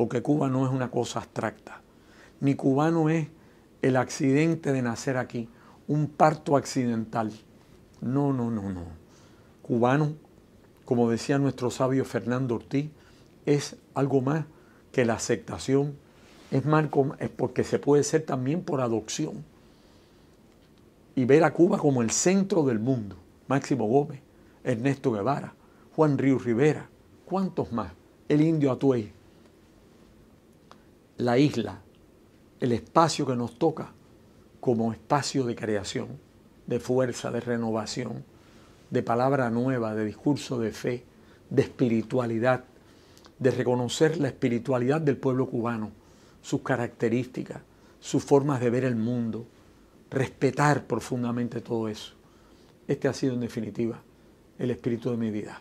porque Cuba no es una cosa abstracta, ni cubano es el accidente de nacer aquí, un parto accidental. No, no, no, no. Cubano, como decía nuestro sabio Fernando Ortiz, es algo más que la aceptación, es, porque se puede ser también por adopción. Y ver a Cuba como el centro del mundo. Máximo Gómez, Ernesto Guevara, Juan Río Rivera, ¿cuántos más? El indio Atuey, la isla, el espacio que nos toca como espacio de creación, de fuerza, de renovación, de palabra nueva, de discurso de fe, de espiritualidad, de reconocer la espiritualidad del pueblo cubano, sus características, sus formas de ver el mundo, respetar profundamente todo eso. Este ha sido en definitiva el espíritu de mi vida.